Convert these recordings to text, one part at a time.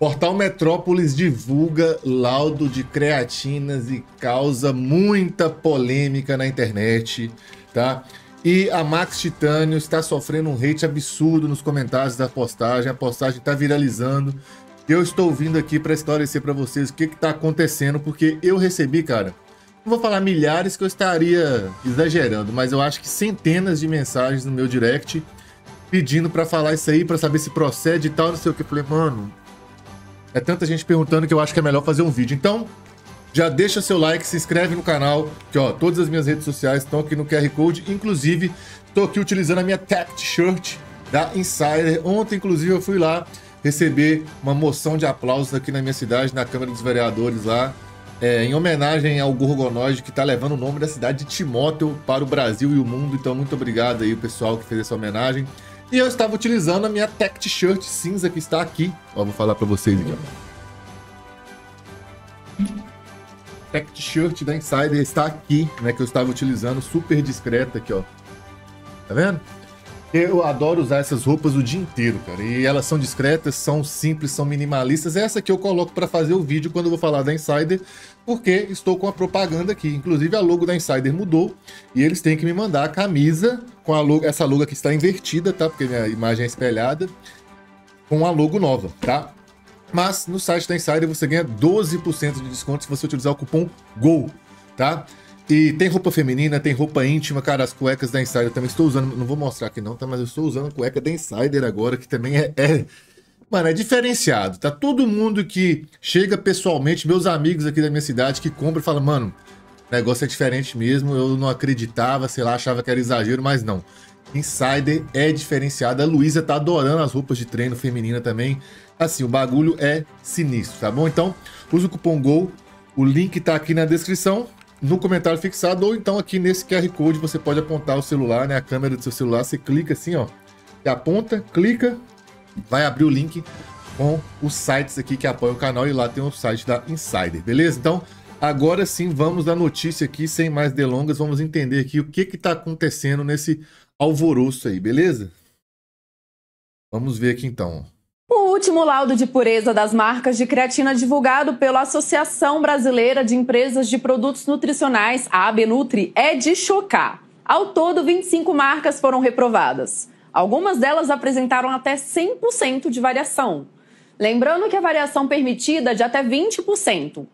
Portal Metrópolis divulga laudo de creatinas e causa muita polêmica na internet, tá? E a Max Titânio está sofrendo um hate absurdo nos comentários da postagem. A postagem está viralizando. Eu estou vindo aqui para esclarecer para vocês o que está acontecendo, porque eu recebi, cara, não vou falar milhares que eu estaria exagerando, mas eu acho que centenas de mensagens no meu direct pedindo para falar isso aí, para saber se procede e tal, não sei o que. Eu falei, mano, é tanta gente perguntando que eu acho que é melhor fazer um vídeo. Então, já deixa seu like, se inscreve no canal, que ó, todas as minhas redes sociais estão aqui no QR Code. Inclusive, estou aqui utilizando a minha Tapped Shirt da Insider. Ontem, inclusive, eu fui lá receber uma moção de aplausos aqui na minha cidade, na Câmara dos Vereadores lá, é, em homenagem ao Gorgonoide, que está levando o nome da cidade de Timóteo para o Brasil e o mundo. Então, muito obrigado aí, o pessoal, que fez essa homenagem. E eu estava utilizando a minha Tech T-shirt cinza que está aqui. Ó, vou falar para vocês aqui. Tech T-shirt da Insider está aqui, né? Que eu estava utilizando, super discreta aqui, ó. Tá vendo? Eu adoro usar essas roupas o dia inteiro, cara. E elas são discretas, são simples, são minimalistas. Essa que eu coloco para fazer o vídeo quando eu vou falar da Insider, porque estou com a propaganda aqui. Inclusive a logo da Insider mudou e eles têm que me mandar a camisa com a logo, essa logo aqui está invertida, tá? Porque minha imagem é espelhada com a logo nova, tá? Mas no site da Insider você ganha 12% de desconto se você utilizar o cupom GOL, tá? E tem roupa feminina, tem roupa íntima, cara, as cuecas da Insider também estou usando, não vou mostrar aqui não, tá? Mas eu estou usando a cueca da Insider agora, que também é, é... Mano, é diferenciado, tá? Todo mundo que chega pessoalmente, meus amigos aqui da minha cidade, que compra e fala, mano, o negócio é diferente mesmo, eu não acreditava, sei lá, achava que era exagero, mas não. Insider é diferenciado. A Luísa tá adorando as roupas de treino feminina também. Assim, o bagulho é sinistro, tá bom? Então, usa o cupom GOL. O link tá aqui na descrição no comentário fixado, ou então aqui nesse QR Code você pode apontar o celular, né? A câmera do seu celular, você clica assim, ó. aponta, clica, vai abrir o link com os sites aqui que apoiam o canal e lá tem o site da Insider, beleza? Então, agora sim, vamos à notícia aqui, sem mais delongas, vamos entender aqui o que que tá acontecendo nesse alvoroço aí, beleza? Vamos ver aqui então, ó último laudo de pureza das marcas de creatina divulgado pela Associação Brasileira de Empresas de Produtos Nutricionais, a ABNutri, é de chocar. Ao todo, 25 marcas foram reprovadas. Algumas delas apresentaram até 100% de variação. Lembrando que a variação permitida é de até 20%.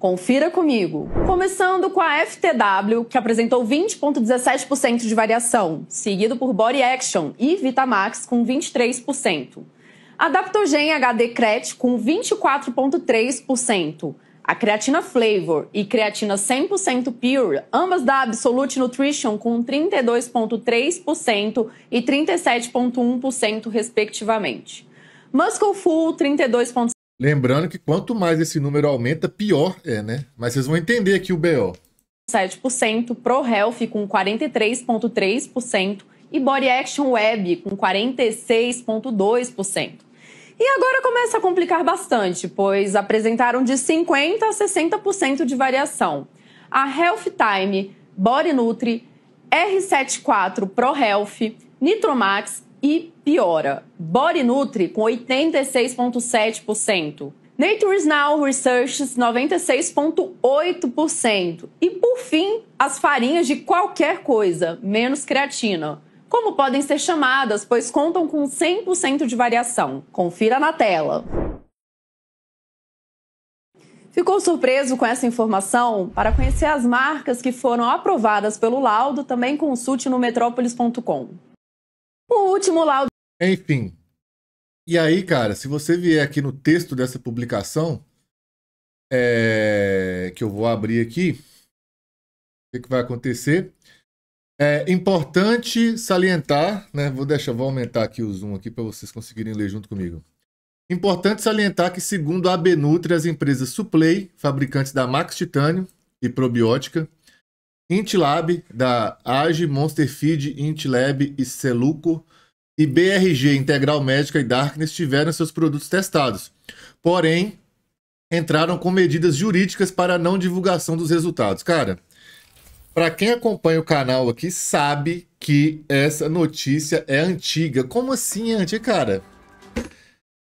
Confira comigo. Começando com a FTW, que apresentou 20,17% de variação, seguido por Body Action e Vitamax com 23%. A Adaptogen HD Cret com 24,3%. A creatina Flavor e creatina 100% Pure, ambas da Absolute Nutrition, com 32,3% e 37,1%, respectivamente. Muscle Full, 32,7%. Lembrando que quanto mais esse número aumenta, pior é, né? Mas vocês vão entender aqui o BO. 7%, Pro Health com 43,3% e Body Action Web com 46,2%. E agora começa a complicar bastante, pois apresentaram de 50% a 60% de variação. A Health Time, Body Nutri, R74 Pro Health, Nitromax e piora. Body Nutri com 86,7%. Nature's Now Researches 96,8%. E por fim, as farinhas de qualquer coisa, menos creatina como podem ser chamadas, pois contam com 100% de variação. Confira na tela. Ficou surpreso com essa informação? Para conhecer as marcas que foram aprovadas pelo laudo, também consulte no metrópolis.com. O último laudo. Enfim. E aí, cara, se você vier aqui no texto dessa publicação, é... que eu vou abrir aqui, o que, que vai acontecer? É importante salientar, né? Vou deixar, vou aumentar aqui o zoom aqui para vocês conseguirem ler junto comigo. Importante salientar que, segundo a Abenutri, as empresas Suplay, fabricantes da Max Titânio e Probiótica, Intilab, da Age, Monster Feed, Intilab e Celuco, e BRG, Integral Médica e Darkness tiveram seus produtos testados. Porém, entraram com medidas jurídicas para não divulgação dos resultados. Cara, para quem acompanha o canal aqui, sabe que essa notícia é antiga. Como assim é antiga, cara?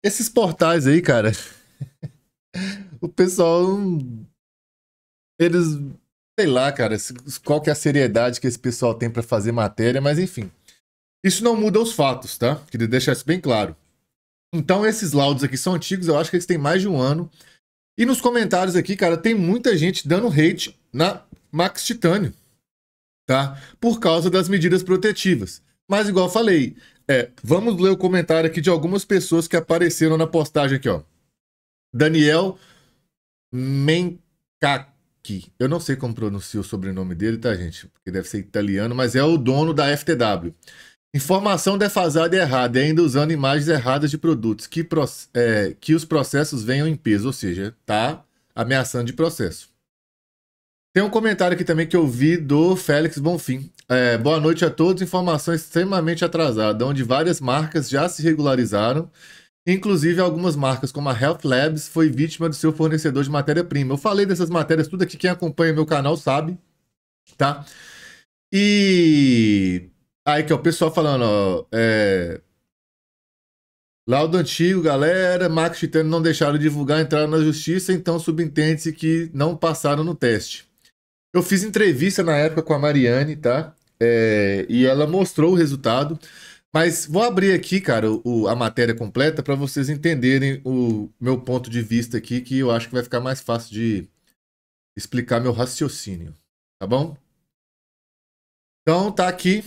Esses portais aí, cara. o pessoal. Eles. Sei lá, cara, qual que é a seriedade que esse pessoal tem para fazer matéria, mas enfim. Isso não muda os fatos, tá? Queria deixar isso bem claro. Então, esses laudos aqui são antigos, eu acho que eles têm mais de um ano. E nos comentários aqui, cara, tem muita gente dando hate na Max Titânio, tá? Por causa das medidas protetivas. Mas igual falei, é, vamos ler o comentário aqui de algumas pessoas que apareceram na postagem aqui, ó. Daniel Mencacchi. Eu não sei como pronuncia o sobrenome dele, tá, gente? Porque deve ser italiano, mas é o dono da FTW. Informação defasada e errada, e ainda usando imagens erradas de produtos, que, é, que os processos venham em peso, ou seja, tá ameaçando de processo. Tem um comentário aqui também que eu vi do Félix Bonfim. É, boa noite a todos. Informação extremamente atrasada, onde várias marcas já se regularizaram. Inclusive, algumas marcas, como a Health Labs, foi vítima do seu fornecedor de matéria-prima. Eu falei dessas matérias tudo aqui, quem acompanha meu canal sabe, tá? E aí que é o pessoal falando, ó, é... Laudo antigo, galera, Max Titano não deixaram divulgar, entraram na justiça, então subentende-se que não passaram no teste. Eu fiz entrevista na época com a Mariane, tá? É, e ela mostrou o resultado. Mas vou abrir aqui, cara, o, a matéria completa para vocês entenderem o meu ponto de vista aqui, que eu acho que vai ficar mais fácil de explicar meu raciocínio, tá bom? Então tá aqui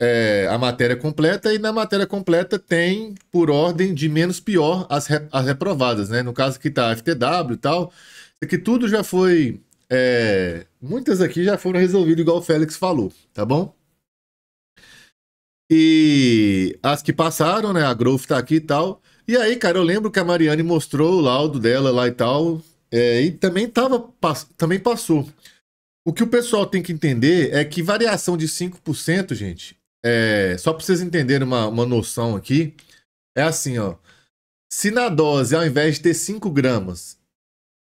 é, a matéria completa e na matéria completa tem por ordem de menos pior as, re, as reprovadas, né? No caso aqui tá FTW e tal, isso é aqui tudo já foi é, muitas aqui já foram resolvidas, igual o Félix falou, tá bom? E as que passaram, né? A Growth tá aqui e tal. E aí, cara, eu lembro que a Mariane mostrou o laudo dela lá e tal. É, e também, tava, também passou. O que o pessoal tem que entender é que variação de 5%, gente, é, só para vocês entenderem uma, uma noção aqui, é assim, ó. Se na dose, ao invés de ter 5 gramas,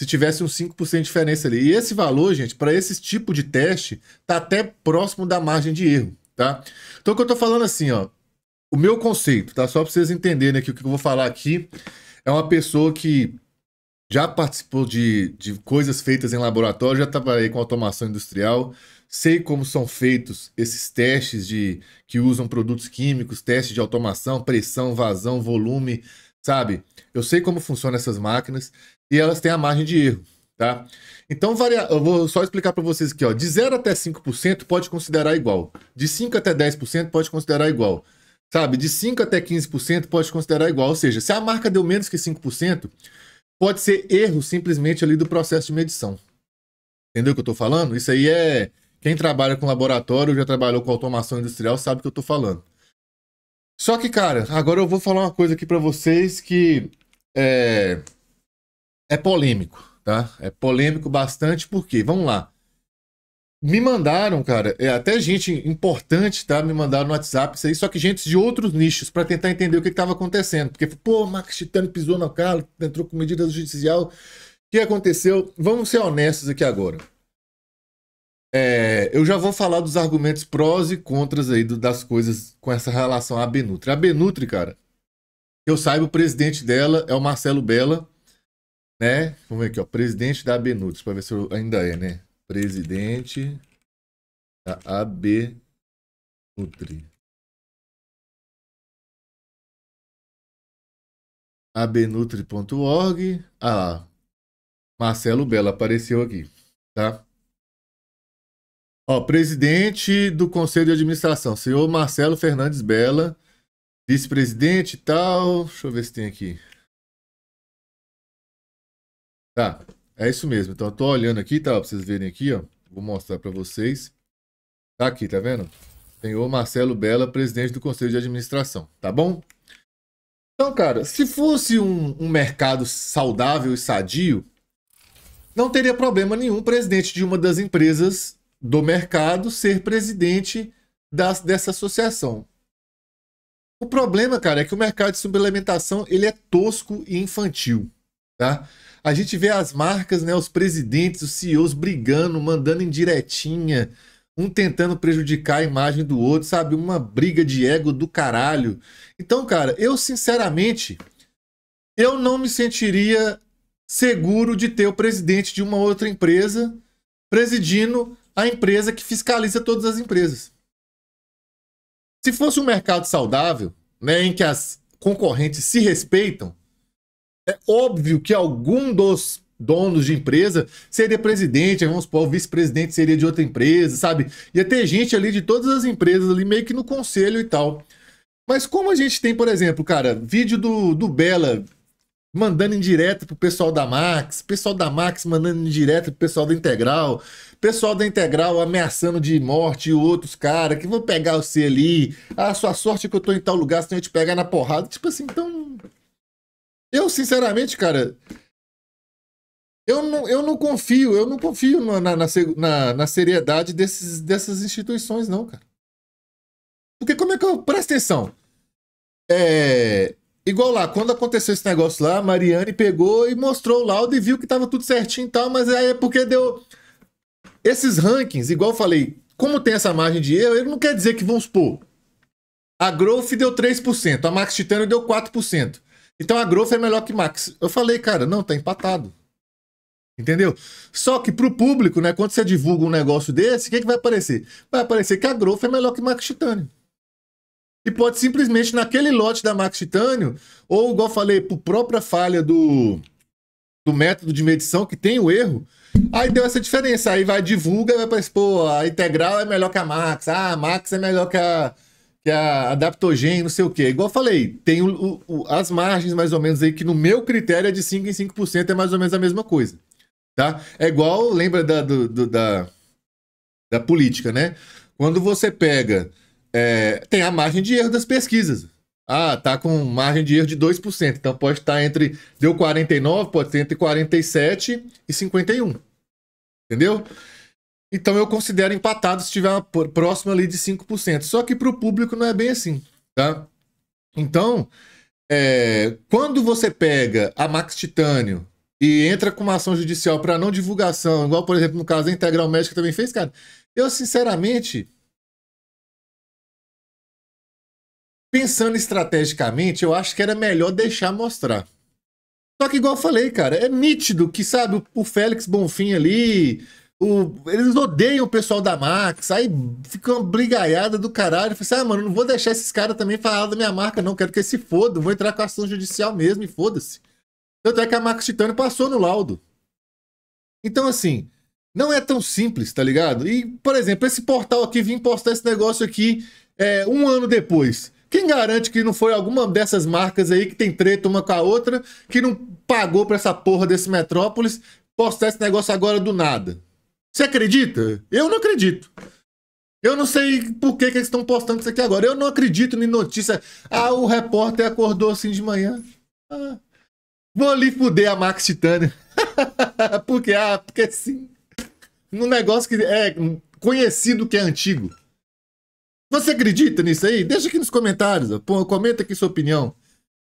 se tivesse um 5% de diferença ali. E esse valor, gente, para esse tipo de teste, tá até próximo da margem de erro, tá? Então, o que eu estou falando assim, ó, o meu conceito, tá? Só para vocês entenderem aqui o que eu vou falar aqui, é uma pessoa que já participou de, de coisas feitas em laboratório, já trabalhei com automação industrial, sei como são feitos esses testes de que usam produtos químicos, testes de automação, pressão, vazão, volume, sabe? Eu sei como funcionam essas máquinas, e elas têm a margem de erro, tá? Então, varia... eu vou só explicar para vocês aqui, ó. De 0 até 5% pode considerar igual. De 5 até 10% pode considerar igual. Sabe? De 5 até 15% pode considerar igual. Ou seja, se a marca deu menos que 5%, pode ser erro simplesmente ali do processo de medição. Entendeu o que eu estou falando? Isso aí é. Quem trabalha com laboratório, já trabalhou com automação industrial, sabe o que eu estou falando. Só que, cara, agora eu vou falar uma coisa aqui para vocês que. É é polêmico, tá? É polêmico bastante, porque, vamos lá. Me mandaram, cara, é, até gente importante, tá? Me mandaram no WhatsApp isso aí, só que gente de outros nichos, para tentar entender o que estava acontecendo. Porque, pô, Max Titano pisou no carro, entrou com medida judicial. O que aconteceu? Vamos ser honestos aqui agora. É, eu já vou falar dos argumentos prós e contras aí do, das coisas com essa relação à Benutri. A Benutri, cara, eu saiba, o presidente dela é o Marcelo Bela, né? Vamos ver aqui, ó. Presidente da Abenudes, para ver se eu... ainda é, né? Presidente da AB Nutri. abnutri.org. Ah, Marcelo Bela apareceu aqui, tá? Ó, presidente do Conselho de Administração, senhor Marcelo Fernandes Bela, vice-presidente e tal. Deixa eu ver se tem aqui. Tá, é isso mesmo. Então eu tô olhando aqui, tá? Pra vocês verem aqui, ó. Vou mostrar para vocês. Tá aqui, tá vendo? Senhor Marcelo Bela, presidente do Conselho de Administração, tá bom? Então, cara, se fosse um, um mercado saudável e sadio, não teria problema nenhum presidente de uma das empresas do mercado ser presidente das, dessa associação. O problema, cara, é que o mercado de suplementação ele é tosco e infantil. Tá? A gente vê as marcas, né, os presidentes, os CEOs brigando, mandando em direitinha um tentando prejudicar a imagem do outro, sabe? Uma briga de ego do caralho. Então, cara, eu sinceramente, eu não me sentiria seguro de ter o presidente de uma outra empresa presidindo a empresa que fiscaliza todas as empresas. Se fosse um mercado saudável, né, em que as concorrentes se respeitam, é óbvio que algum dos donos de empresa seria presidente, vamos supor, o vice-presidente seria de outra empresa, sabe? Ia ter gente ali de todas as empresas ali, meio que no conselho e tal. Mas como a gente tem, por exemplo, cara, vídeo do, do Bela mandando em direto pro pessoal da Max, pessoal da Max mandando em direto pro pessoal da Integral, pessoal da Integral ameaçando de morte e outros caras que vão pegar você ali, a ah, sua sorte é que eu tô em tal lugar, senão eu te pegar na porrada. Tipo assim, então eu, sinceramente, cara, eu não, eu não confio, eu não confio na, na, na, na seriedade desses, dessas instituições, não, cara. Porque como é que eu. Presta atenção. É. Igual lá, quando aconteceu esse negócio lá, a Mariane pegou e mostrou o laudo e viu que tava tudo certinho e tal, mas aí é porque deu. Esses rankings, igual eu falei, como tem essa margem de erro, ele não quer dizer que, vamos supor, a Growth deu 3%, a Max Titânio deu 4%. Então a Growth é melhor que Max. Eu falei, cara, não, tá empatado. Entendeu? Só que pro público, né, quando você divulga um negócio desse, o que, é que vai aparecer? Vai aparecer que a Growth é melhor que Max Titânio. E pode simplesmente naquele lote da Max Titânio, ou igual falei, por própria falha do, do método de medição, que tem o erro, aí deu essa diferença. Aí vai, divulga, vai aparecer, pô, a integral é melhor que a Max, ah, a Max é melhor que a que é a adaptogênio, não sei o quê. Igual eu falei, tem o, o, as margens mais ou menos aí, que no meu critério é de 5 em 5%, é mais ou menos a mesma coisa. Tá? É igual, lembra da, do, do, da, da política, né? Quando você pega. É, tem a margem de erro das pesquisas. Ah, tá com margem de erro de 2%. Então pode estar entre. Deu 49, pode ser entre 47 e 51. Entendeu? Então eu considero empatado se tiver próximo ali de 5%. Só que para o público não é bem assim, tá? Então, é, quando você pega a Max Titânio e entra com uma ação judicial para não divulgação, igual, por exemplo, no caso da Integral Médica também fez, cara, eu sinceramente pensando estrategicamente, eu acho que era melhor deixar mostrar. Só que, igual eu falei, cara, é nítido que, sabe, o Félix Bonfim ali, o, eles odeiam o pessoal da Max, aí ficam uma brigaiada do caralho. falei assim, ah, mano, não vou deixar esses caras também falar da minha marca, não. Quero que eles se fodam, vou entrar com ação judicial mesmo e foda-se. Tanto é que a Max Titânio passou no laudo. Então, assim, não é tão simples, tá ligado? E, por exemplo, esse portal aqui, vim postar esse negócio aqui é, um ano depois. Quem garante que não foi alguma dessas marcas aí que tem treta uma com a outra, que não pagou pra essa porra desse Metrópolis, postar esse negócio agora do nada? Você acredita? Eu não acredito. Eu não sei por que, que eles estão postando isso aqui agora. Eu não acredito em notícia. Ah, o repórter acordou assim de manhã. Ah, vou ali fuder a Max Titânia. porque, ah, porque sim. Num negócio que é conhecido que é antigo. Você acredita nisso aí? Deixa aqui nos comentários. Pô, comenta aqui sua opinião.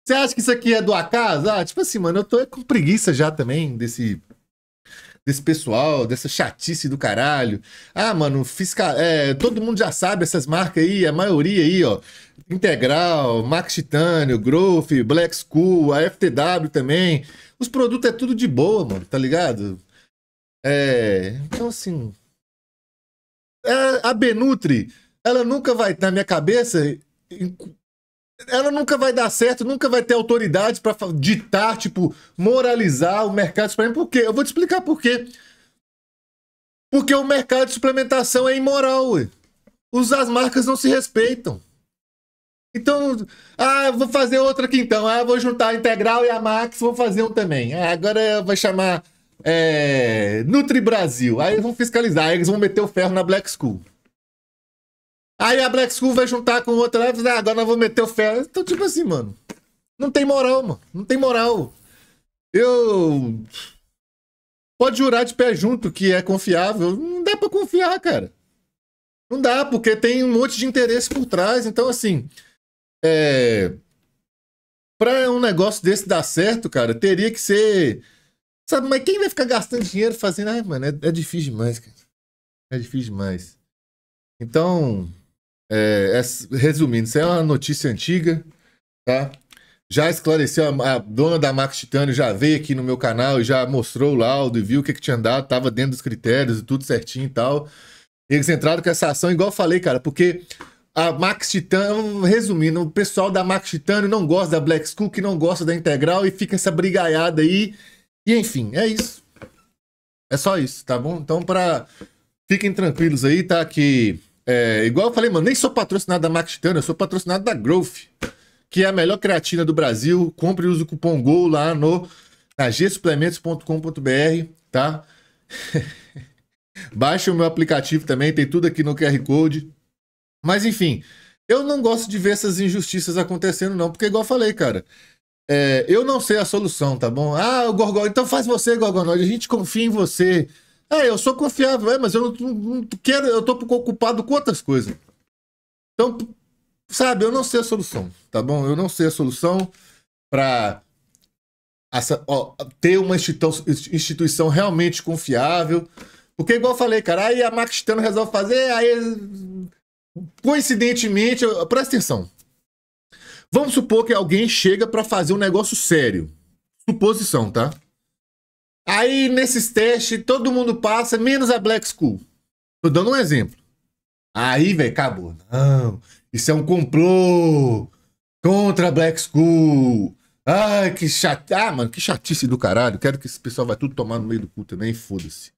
Você acha que isso aqui é do acaso? Ah, tipo assim, mano, eu tô com preguiça já também desse desse pessoal, dessa chatice do caralho. Ah, mano, fiscal, é, todo mundo já sabe essas marcas aí, a maioria aí, ó. Integral, Max Titânio, Growth, Black School, a FTW também. Os produtos é tudo de boa, mano, tá ligado? É. Então, assim. É, a Benutri, ela nunca vai, na minha cabeça, ela nunca vai dar certo, nunca vai ter autoridade para ditar, tipo, moralizar o mercado de suplementação. Por quê? Eu vou te explicar por quê. Porque o mercado de suplementação é imoral, ué. As marcas não se respeitam. Então, ah, vou fazer outra aqui então. Ah, vou juntar a Integral e a Max, vou fazer um também. Ah, agora vai chamar é, Nutri Brasil. Aí vão fiscalizar, aí eles vão meter o ferro na Black School. Aí a Black School vai juntar com outra lá ah, agora nós vamos meter o ferro. Então, tipo assim, mano. Não tem moral, mano. Não tem moral. Eu. Pode jurar de pé junto que é confiável. Não dá pra confiar, cara. Não dá, porque tem um monte de interesse por trás. Então, assim. É. Pra um negócio desse dar certo, cara, teria que ser. Sabe, mas quem vai ficar gastando dinheiro fazendo. Ai, mano, é, é difícil demais, cara. É difícil demais. Então, é, é, resumindo, isso é uma notícia antiga, tá? Já esclareceu, a, a, dona da Max Titânio já veio aqui no meu canal e já mostrou o laudo e viu o que, que tinha dado, tava dentro dos critérios e tudo certinho e tal. Eles entraram com essa ação, igual eu falei, cara, porque a Max Titânio, resumindo, o pessoal da Max Titânio não gosta da Black School, que não gosta da Integral e fica essa brigaiada aí. E enfim, é isso. É só isso, tá bom? Então, pra... fiquem tranquilos aí, tá? Que é, igual eu falei, mano, nem sou patrocinado da Max Titanium, eu sou patrocinado da Growth, que é a melhor creatina do Brasil. Compre e use o cupom GOL lá no na gsuplementos.com.br, tá? Baixe o meu aplicativo também, tem tudo aqui no QR Code. Mas enfim, eu não gosto de ver essas injustiças acontecendo, não, porque igual eu falei, cara. É, eu não sei a solução, tá bom? Ah, o Gorgon, então faz você, Gorgonoide, a gente confia em você. É, eu sou confiável, é, mas eu não, não quero, eu tô ocupado com outras coisas. Então, sabe, eu não sei a solução, tá bom? Eu não sei a solução para ter uma instituição, instituição realmente confiável. Porque, igual eu falei, cara, aí a Maquistana resolve fazer, aí coincidentemente, eu, presta atenção. Vamos supor que alguém chega para fazer um negócio sério. Suposição, tá? Aí, nesses testes, todo mundo passa, menos a Black School. Tô dando um exemplo. Aí, velho, acabou. Não, isso é um complô contra a Black School. Ai, que chatice. Ah, mano, que chatice do caralho. Quero que esse pessoal vai tudo tomar no meio do cu também, foda-se.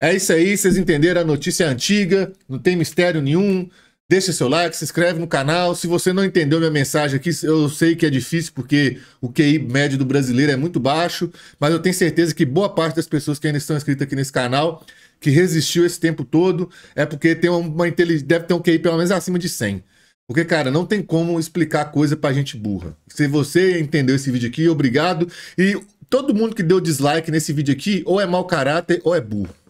É isso aí, vocês entenderam a notícia antiga, não tem mistério nenhum. Deixa seu like, se inscreve no canal. Se você não entendeu minha mensagem aqui, eu sei que é difícil porque o QI médio do brasileiro é muito baixo, mas eu tenho certeza que boa parte das pessoas que ainda estão inscritas aqui nesse canal, que resistiu esse tempo todo, é porque tem uma inteligência, deve ter um QI pelo menos acima de 100. Porque, cara, não tem como explicar coisa pra gente burra. Se você entendeu esse vídeo aqui, obrigado. E todo mundo que deu dislike nesse vídeo aqui, ou é mau caráter ou é burro.